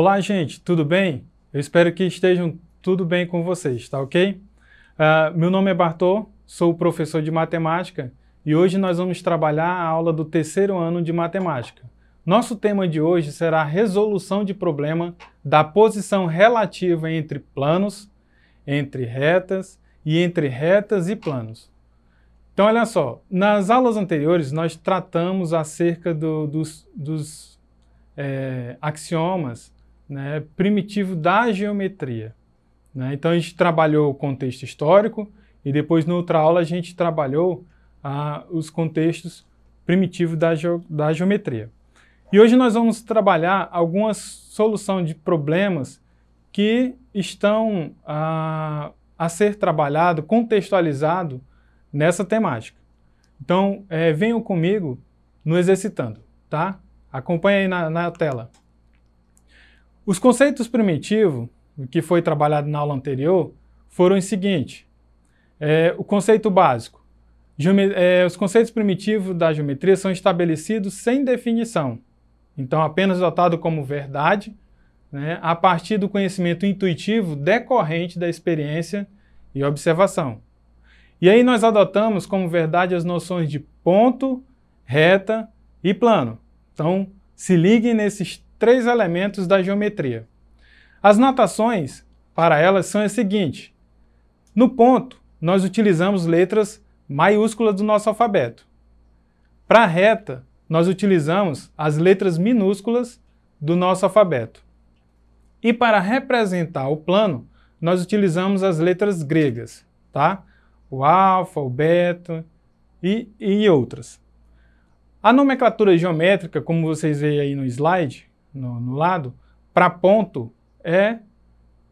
Olá, gente, tudo bem? Eu espero que estejam tudo bem com vocês, tá ok? Uh, meu nome é Bartô, sou professor de matemática e hoje nós vamos trabalhar a aula do terceiro ano de matemática. Nosso tema de hoje será a resolução de problema da posição relativa entre planos, entre retas e entre retas e planos. Então, olha só, nas aulas anteriores nós tratamos acerca do, dos, dos é, axiomas né, primitivo da geometria. Né? Então a gente trabalhou o contexto histórico e depois, na outra aula, a gente trabalhou ah, os contextos primitivos da, ge da geometria. E hoje nós vamos trabalhar algumas soluções de problemas que estão ah, a ser trabalhado, contextualizado nessa temática. Então, é, venham comigo no Exercitando, tá? Acompanhe aí na, na tela. Os conceitos primitivos, que foi trabalhado na aula anterior, foram os seguintes. É, o conceito básico. é, os conceitos primitivos da geometria são estabelecidos sem definição, então apenas dotado como verdade, né, a partir do conhecimento intuitivo decorrente da experiência e observação. E aí nós adotamos como verdade as noções de ponto, reta e plano. Então, se liguem nesses três elementos da geometria. As notações para elas são as seguintes. No ponto, nós utilizamos letras maiúsculas do nosso alfabeto. Para a reta, nós utilizamos as letras minúsculas do nosso alfabeto. E para representar o plano, nós utilizamos as letras gregas, tá? O alfa, o beta e, e outras. A nomenclatura geométrica, como vocês veem aí no slide, no, no lado, para ponto é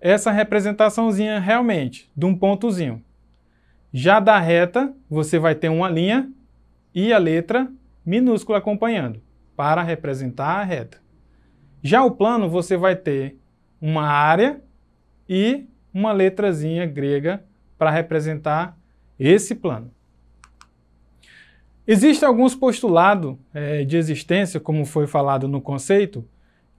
essa representaçãozinha realmente, de um pontozinho. Já da reta, você vai ter uma linha e a letra minúscula acompanhando, para representar a reta. Já o plano, você vai ter uma área e uma letrazinha grega para representar esse plano. Existem alguns postulados é, de existência, como foi falado no conceito,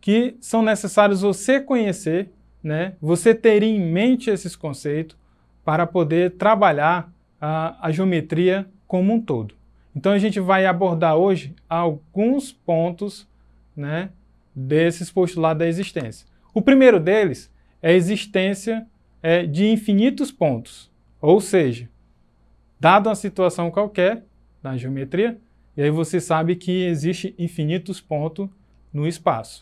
que são necessários você conhecer, né? Você ter em mente esses conceitos para poder trabalhar a, a geometria como um todo. Então a gente vai abordar hoje alguns pontos, né, desses postulados da existência. O primeiro deles é a existência é, de infinitos pontos, ou seja, dada uma situação qualquer na geometria, e aí você sabe que existe infinitos pontos no espaço.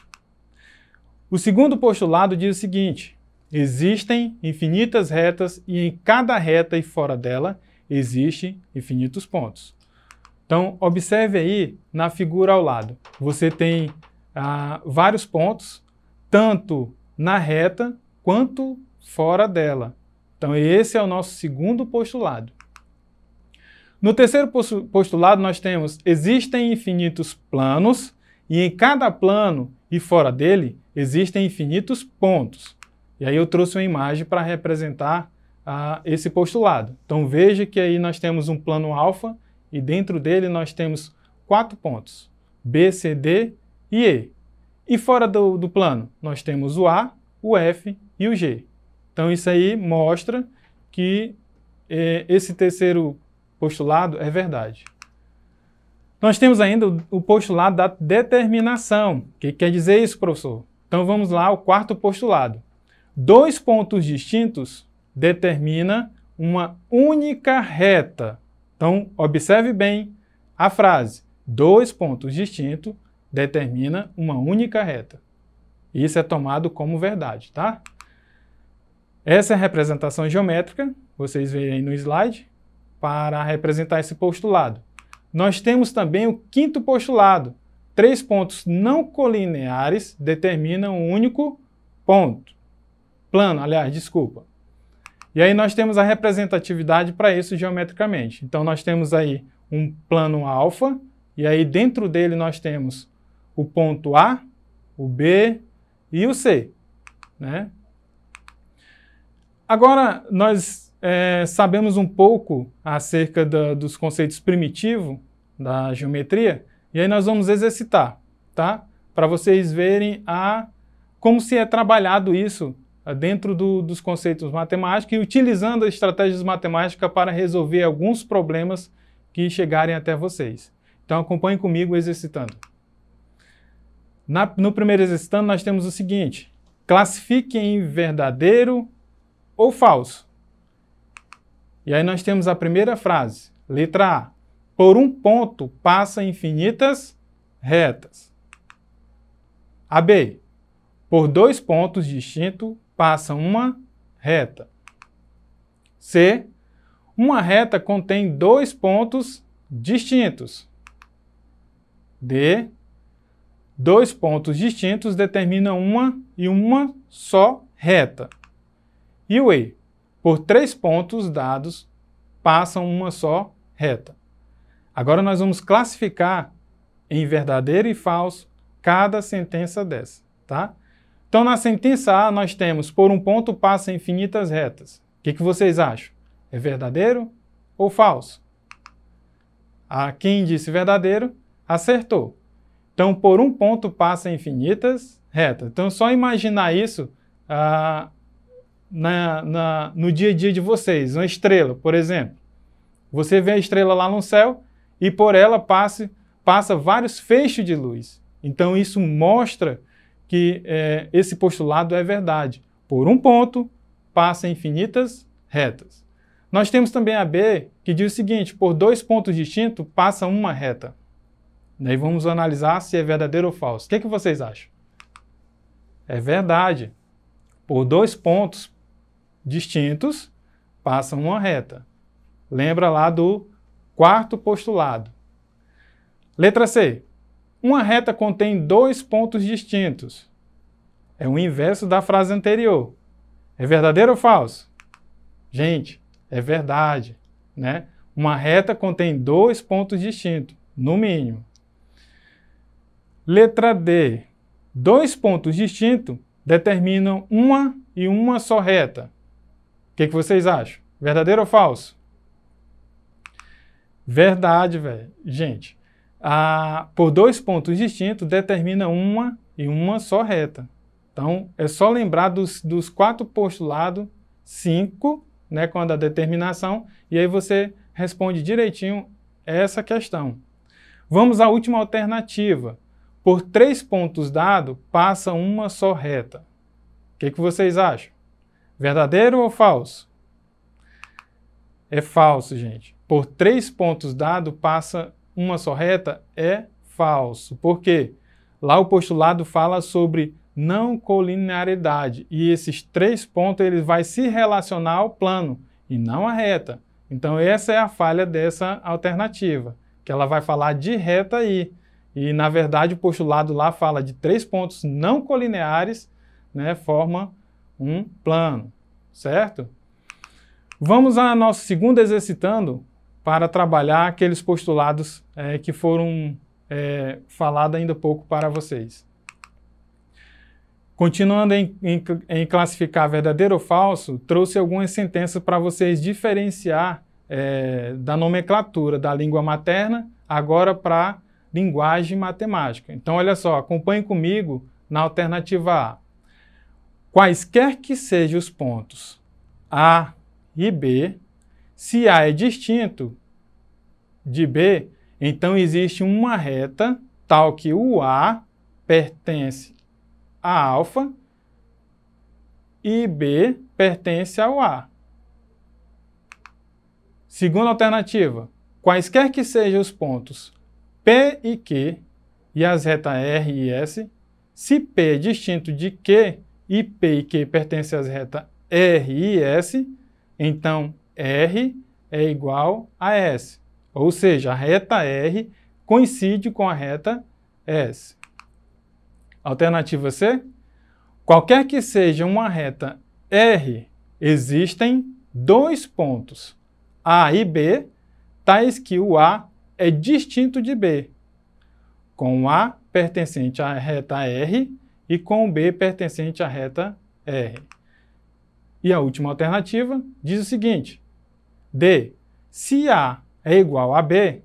O segundo postulado diz o seguinte, existem infinitas retas e em cada reta e fora dela existem infinitos pontos. Então, observe aí na figura ao lado. Você tem ah, vários pontos, tanto na reta quanto fora dela. Então, esse é o nosso segundo postulado. No terceiro postulado, nós temos existem infinitos planos e em cada plano e fora dele existem infinitos pontos. E aí eu trouxe uma imagem para representar ah, esse postulado. Então veja que aí nós temos um plano alfa e dentro dele nós temos quatro pontos, B, C, D e E. E fora do, do plano nós temos o A, o F e o G. Então isso aí mostra que eh, esse terceiro postulado é verdade. Nós temos ainda o postulado da determinação. O que quer dizer isso, professor? Então vamos lá o quarto postulado. Dois pontos distintos determina uma única reta. Então observe bem a frase. Dois pontos distintos determina uma única reta. Isso é tomado como verdade, tá? Essa é a representação geométrica, vocês veem aí no slide, para representar esse postulado. Nós temos também o quinto postulado. Três pontos não colineares determinam um único ponto. Plano, aliás, desculpa. E aí nós temos a representatividade para isso geometricamente. Então nós temos aí um plano alfa, e aí dentro dele nós temos o ponto A, o B e o C. Né? Agora, nós é, sabemos um pouco acerca da, dos conceitos primitivos da geometria, e aí nós vamos exercitar, tá? Para vocês verem a, como se é trabalhado isso é, dentro do, dos conceitos matemáticos e utilizando as estratégias matemáticas para resolver alguns problemas que chegarem até vocês. Então acompanhe comigo exercitando. Na, no primeiro exercitando nós temos o seguinte, classifique em verdadeiro ou falso e aí nós temos a primeira frase, letra A. Por um ponto passa infinitas retas. A B. Por dois pontos distintos passa uma reta. C. Uma reta contém dois pontos distintos. D. Dois pontos distintos determinam uma e uma só reta. E o E. Por três pontos dados, passam uma só reta. Agora nós vamos classificar em verdadeiro e falso cada sentença dessa, tá? Então, na sentença A, nós temos por um ponto passa infinitas retas. O que, que vocês acham? É verdadeiro ou falso? A ah, quem disse verdadeiro, acertou. Então, por um ponto passa infinitas retas. Então, só imaginar isso ah, na, na, no dia a dia de vocês. Uma estrela, por exemplo. Você vê a estrela lá no céu e por ela passe, passa vários feixes de luz. Então, isso mostra que é, esse postulado é verdade. Por um ponto, passa infinitas retas. Nós temos também a B, que diz o seguinte: por dois pontos distintos, passa uma reta. Daí vamos analisar se é verdadeiro ou falso. O que, é que vocês acham? É verdade. Por dois pontos distintos passam uma reta. Lembra lá do quarto postulado. Letra C. Uma reta contém dois pontos distintos. É o inverso da frase anterior. É verdadeiro ou falso? Gente, é verdade, né? Uma reta contém dois pontos distintos, no mínimo. Letra D. Dois pontos distintos determinam uma e uma só reta que, que vocês acham? Verdadeiro ou falso? Verdade, velho. Gente, a, por dois pontos distintos determina uma e uma só reta. Então, é só lembrar dos, dos quatro postulados, cinco, né, quando a determinação, e aí você responde direitinho essa questão. Vamos à última alternativa. Por três pontos dados, passa uma só reta. O que, que vocês acham? Verdadeiro ou falso? É falso, gente. Por três pontos dado, passa uma só reta, é falso. Por quê? Lá o postulado fala sobre não colinearidade e esses três pontos eles vai se relacionar ao plano e não à reta. Então essa é a falha dessa alternativa, que ela vai falar de reta aí. E na verdade o postulado lá fala de três pontos não colineares, né, forma um plano, certo? Vamos ao nosso segundo exercitando para trabalhar aqueles postulados é, que foram é, falados ainda pouco para vocês. Continuando em, em, em, classificar verdadeiro ou falso, trouxe algumas sentenças para vocês diferenciar é, da nomenclatura da língua materna agora para linguagem matemática. Então, olha só, acompanhe comigo na alternativa A. Quaisquer que sejam os pontos A e B, se A é distinto de B, então existe uma reta tal que o A pertence a alfa e B pertence ao A. Segunda alternativa, quaisquer que sejam os pontos P e Q e as retas R e S, se P é distinto de Q, e P e Q pertencem às retas R e S, então R é igual a S. Ou seja, a reta R coincide com a reta S. Alternativa C. Qualquer que seja uma reta R, existem dois pontos A e B, tais que o A é distinto de B, com A pertencente à reta R e com o B pertencente à reta R. E a última alternativa diz o seguinte: D. Se A é igual a B,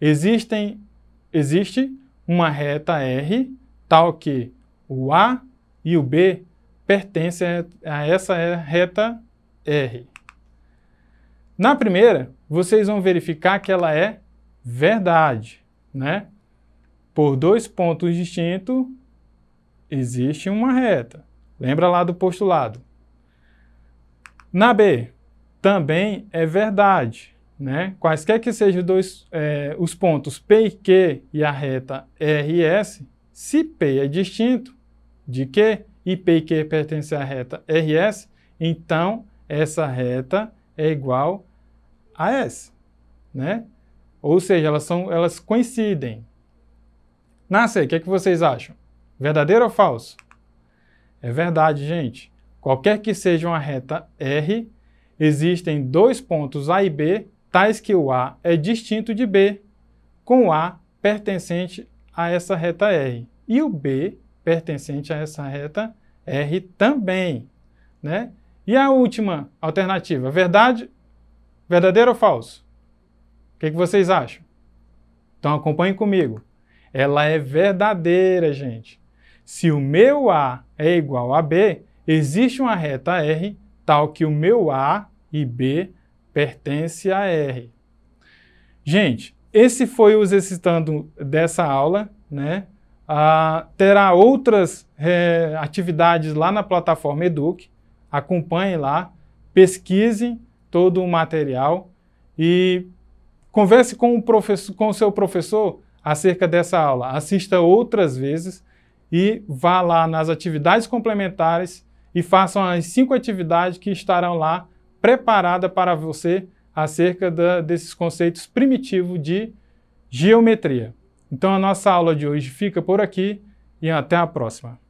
existem, existe uma reta R tal que o A e o B pertencem a essa reta R. Na primeira, vocês vão verificar que ela é verdade, né? Por dois pontos distintos, existe uma reta. Lembra lá do postulado. Na B, também é verdade. Né? Quaisquer que sejam dois, é, os pontos P e Q e a reta RS, se P é distinto de Q e P e Q pertencem à reta RS, então essa reta é igual a S. Né? Ou seja, elas, são, elas coincidem. Na C, o que, é que vocês acham? Verdadeiro ou falso? É verdade, gente. Qualquer que seja uma reta R, existem dois pontos A e B, tais que o A é distinto de B, com o A pertencente a essa reta R e o B pertencente a essa reta R também, né? E a última alternativa, verdade, verdadeiro ou falso? O que, que vocês acham? Então acompanhem comigo. Ela é verdadeira, gente. Se o meu A é igual a B, existe uma reta R tal que o meu A e B pertencem a R. Gente, esse foi o exercitando dessa aula, né? Ah, terá outras é, atividades lá na plataforma Eduque. Acompanhe lá, pesquise todo o material e converse com o, professor, com o seu professor acerca dessa aula. Assista outras vezes e vá lá nas atividades complementares e façam as cinco atividades que estarão lá preparadas para você acerca da, desses conceitos primitivos de geometria. Então a nossa aula de hoje fica por aqui e até a próxima.